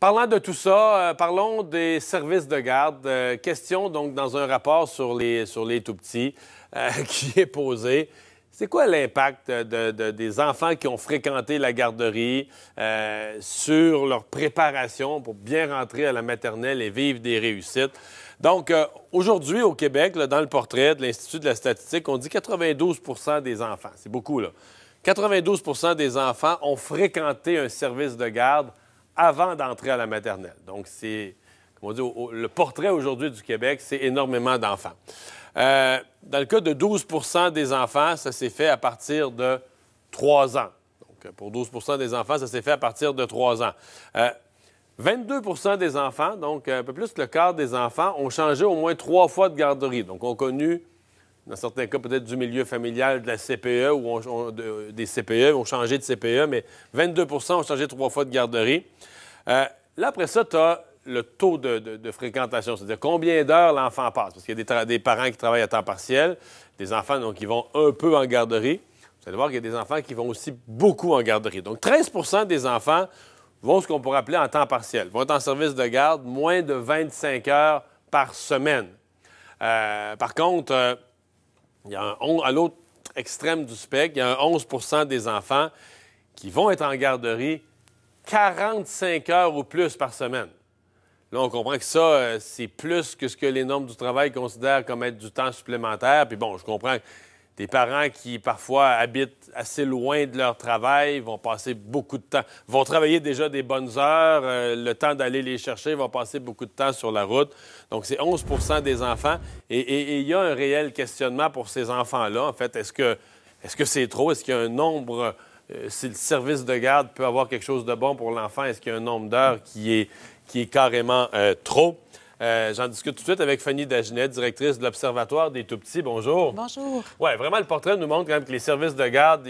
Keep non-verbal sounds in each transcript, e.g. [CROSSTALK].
Parlant de tout ça, euh, parlons des services de garde. Euh, question, donc, dans un rapport sur les, sur les tout-petits euh, [LAUGHS] qui est posé. C'est quoi l'impact des enfants qui ont fréquenté la garderie sur leur préparation pour bien rentrer à la maternelle et vivre des réussites? Donc, aujourd'hui, au Québec, dans le portrait de l'Institut de la statistique, on dit 92 des enfants. C'est beaucoup, là. 92 des enfants ont fréquenté un service de garde avant d'entrer à la maternelle. Donc, c'est, comme le portrait aujourd'hui du Québec, c'est énormément d'enfants. Euh, dans le cas de 12 des enfants, ça s'est fait à partir de 3 ans. Donc, pour 12 des enfants, ça s'est fait à partir de 3 ans. 22 euh, des enfants, donc un peu plus que le quart des enfants, ont changé au moins trois fois de garderie, donc ont connu dans certains cas, peut-être du milieu familial de la CPE ou des CPE, ont changé de CPE, mais 22 ont changé trois fois de garderie. Euh, là, après ça, tu as le taux de, fréquentation, c'est-à-dire combien d'heures l'enfant passe. Parce qu'il y a des, parents qui travaillent à temps partiel, des enfants donc, qui vont un peu en garderie. Vous allez voir qu'il y a des enfants qui vont aussi beaucoup en garderie. Donc, 13 des enfants vont ce qu'on pourrait appeler en temps partiel, vont être en service de garde moins de 25 heures par semaine. Euh, par contre, euh, à l'autre extrême du spectre, il y a un 11 des enfants qui vont être en garderie 45 heures ou plus par semaine. Là, on comprend que ça, euh, c'est plus que ce que les normes du travail considèrent comme être du temps supplémentaire. Puis bon, je comprends les parents qui parfois habitent assez loin de leur travail, vont passer beaucoup de temps, vont travailler déjà des bonnes heures, euh, le temps d'aller les chercher, vont passer beaucoup de temps sur la route. Donc c'est 11 des enfants. Et il y a un réel questionnement pour ces enfants-là. En fait, est-ce que est-ce que c'est trop? Est-ce qu'il y a un nombre... Euh, si le service de garde peut avoir quelque chose de bon pour l'enfant, est-ce qu'il y a un nombre d'heures qui est, qui est carrément euh, trop? Euh, j'en discute tout de suite avec Fanny Dagenet, directrice de l'Observatoire des Tout-Petits. Bonjour. Bonjour. Oui, vraiment, le portrait nous montre quand même que les services de garde,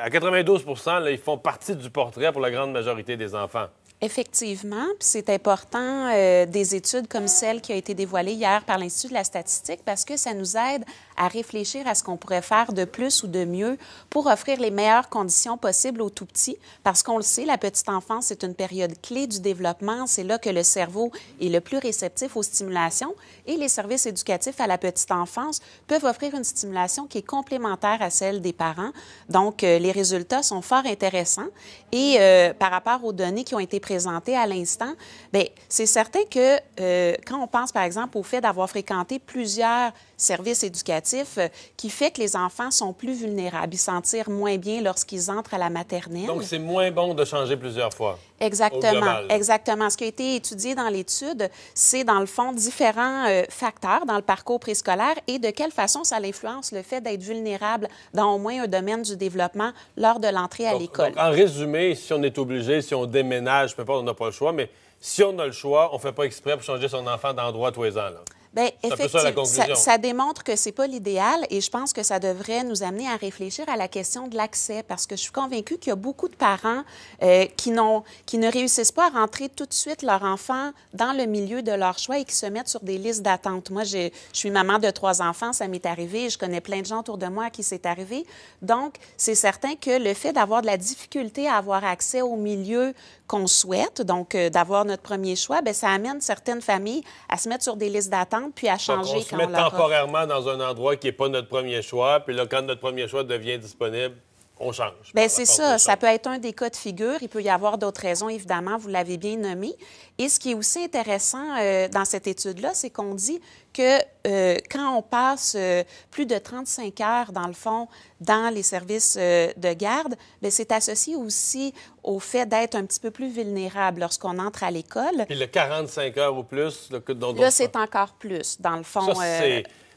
à 92 ils font partie du portrait pour la grande majorité des enfants. Effectivement, c'est important euh, des études comme celle qui a été dévoilée hier par l'Institut de la statistique parce que ça nous aide à réfléchir à ce qu'on pourrait faire de plus ou de mieux pour offrir les meilleures conditions possibles aux tout petits parce qu'on le sait, la petite enfance c'est une période clé du développement, c'est là que le cerveau est le plus réceptif aux stimulations et les services éducatifs à la petite enfance peuvent offrir une stimulation qui est complémentaire à celle des parents. Donc euh, les résultats sont fort intéressants et euh, par rapport aux données qui ont été présentées présenté à l'instant, ben, c'est certain que euh, quand on pense, par exemple, au fait d'avoir fréquenté plusieurs service éducatif euh, qui fait que les enfants sont plus vulnérables. Ils sentirent moins bien lorsqu'ils entrent à la maternelle. Donc, c'est moins bon de changer plusieurs fois. Exactement, exactement. Ce qui a été étudié dans l'étude, c'est dans le fond différents euh, facteurs dans le parcours préscolaire et de quelle façon ça influence le fait d'être vulnérable dans au moins un domaine du développement lors de l'entrée à l'école. En résumé, si on est obligé, si on déménage, peu importe, on n'a pas le choix, mais si on a le choix, on ne fait pas exprès pour changer son enfant d'endroit tous les ans. Bien, effectivement, ça, démontre que c'est pas l'idéal et je pense que ça devrait nous amener à réfléchir à la question de l'accès parce que je suis convaincue qu'il y a beaucoup de parents euh, qui, n'ont, qui ne réussissent pas à rentrer tout de suite leur enfant dans le milieu de leur choix et qui se mettent sur des listes d'attente. Moi, je suis maman de trois enfants, ça m'est arrivé et je connais plein de gens autour de moi à qui c'est arrivé. Donc, c'est certain que le fait d'avoir de la difficulté à avoir accès au milieu qu'on souhaite, donc euh, d'avoir notre premier choix, bien, ça amène certaines familles à se mettre sur des listes d'attente puis à changer on se met temporairement dans un endroit qui n'est pas notre premier choix, puis là, quand notre premier choix devient disponible, on change. Bien, c'est ça. Ça peut être un des cas de figure. Il peut y avoir d'autres raisons, évidemment. Vous l'avez bien nommé. Et ce qui est aussi intéressant euh, dans cette étude-là, c'est qu'on dit que euh, quand on passe euh, plus de 35 heures, dans le fond, dans les services de garde, ben, c'est associé aussi au fait d'être un petit peu plus vulnérable lorsqu'on entre à l'école. Puis le 45 heures ou plus, le, dont, là, c'est encore plus, dans le fond. Ça,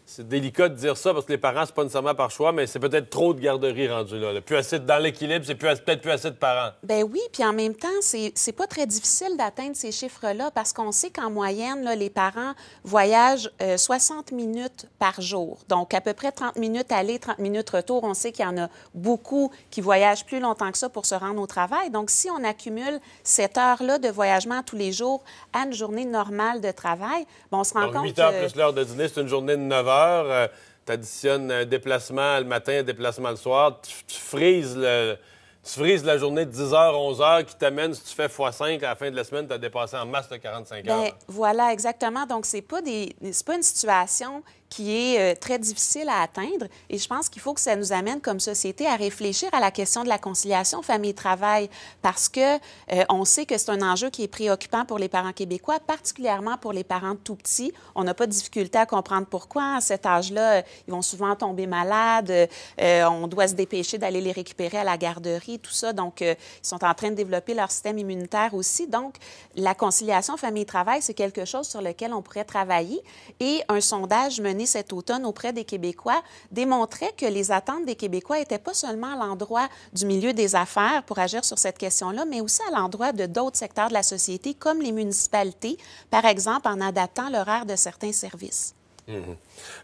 c'est délicat de dire ça parce que les parents, c'est pas nécessairement par choix, mais c'est peut-être trop de garderies rendues là. Plus assez dans l'équilibre, c'est peut-être plus assez de parents. Ben oui, puis en même temps, c'est pas très difficile d'atteindre ces chiffres-là parce qu'on sait qu'en moyenne, les parents voyagent 60 euh, minutes par jour. Donc, à peu près 30 minutes aller, 30 minutes retour. On sait qu'il y en a beaucoup qui voyagent plus longtemps que ça pour se rendre au travail. Donc, si on accumule cette heure-là de voyagement tous les jours à une journée normale de travail, ben, on se rend Donc, compte 8 heures plus l'heure de dîner, c'est une journée de 9 heures euh, tu additionnes un déplacement le matin, un déplacement le soir, tu, frises le, tu la journée de 10h, 11h qui t'amène, si tu fais x5 à la fin de la semaine, tu as dépassé en masse de 45 ben, heures. voilà, exactement. Donc, ce n'est pas, des... pas une situation qui est euh, très difficile à atteindre. Et je pense qu'il faut que ça nous amène comme société à réfléchir à la question de la conciliation famille-travail parce que euh, on sait que c'est un enjeu qui est préoccupant pour les parents québécois, particulièrement pour les parents tout petits. On n'a pas de difficulté à comprendre pourquoi à cet âge-là, ils vont souvent tomber malades, euh, on doit se dépêcher d'aller les récupérer à la garderie, tout ça. Donc, ils sont en train de développer leur système immunitaire aussi. Donc, la conciliation famille-travail, c'est quelque chose sur lequel on pourrait travailler. Et un sondage mené cet automne auprès des Québécois démontrait que les attentes des Québécois étaient pas seulement à l'endroit du milieu des affaires pour agir sur cette question-là, mais aussi à l'endroit de d'autres secteurs de la société, comme les municipalités, par exemple en adaptant l'horaire de certains services. Mmh.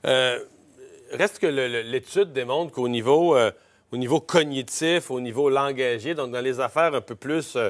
Euh, reste que l'étude démontre qu'au niveau, euh, au niveau cognitif, au niveau langagier, donc dans les affaires un peu plus... Euh,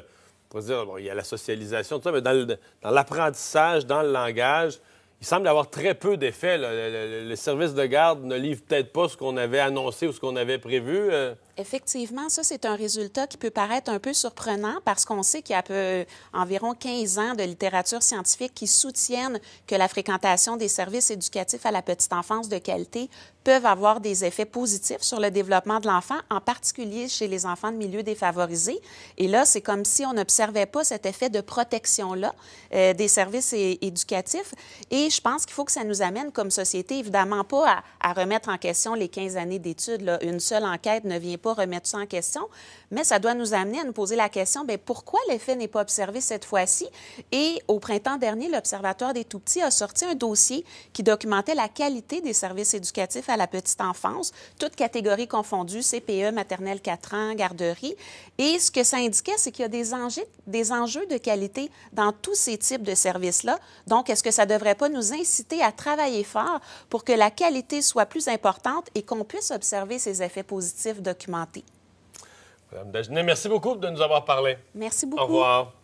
on dire, il y a la socialisation, tout ça, mais dans l'apprentissage, dans le langage, il semble avoir très peu d'effets. Le, service de garde ne livre peut-être pas ce qu'on avait annoncé ou ce qu'on avait prévu. Euh. Effectivement, ça, c'est un résultat qui peut paraître un peu surprenant parce qu'on sait qu'il y a peu, environ 15 ans de littérature scientifique qui soutiennent que la fréquentation des services éducatifs à la petite enfance de qualité peuvent avoir des effets positifs sur le développement de l'enfant, en particulier chez les enfants de milieux défavorisés. Et là, c'est comme si on n'observait pas cet effet de protection-là euh, des services éducatifs. Et je pense qu'il faut que ça nous amène comme société, évidemment, pas à, remettre en question les 15 années d'études. Une seule enquête ne vient pas remettre ça en question, mais ça doit nous amener à nous poser la question, bien, pourquoi l'effet n'est pas observé cette fois-ci? Et au printemps dernier, l'Observatoire des tout-petits a sorti un dossier qui documentait la qualité des services éducatifs à la petite enfance, toutes catégories confondues, CPE, maternelle 4 ans, garderie. Et ce que ça indiquait, c'est qu'il y a des enjeux, des enjeux de qualité dans tous ces types de services-là. Donc, est-ce que ça ne devrait pas nous inciter à travailler fort pour que la qualité soit plus importante et qu'on puisse observer ces effets positifs documentés? – Mme Madame Dagenet, merci beaucoup de nous avoir parlé. Merci beaucoup. Au revoir.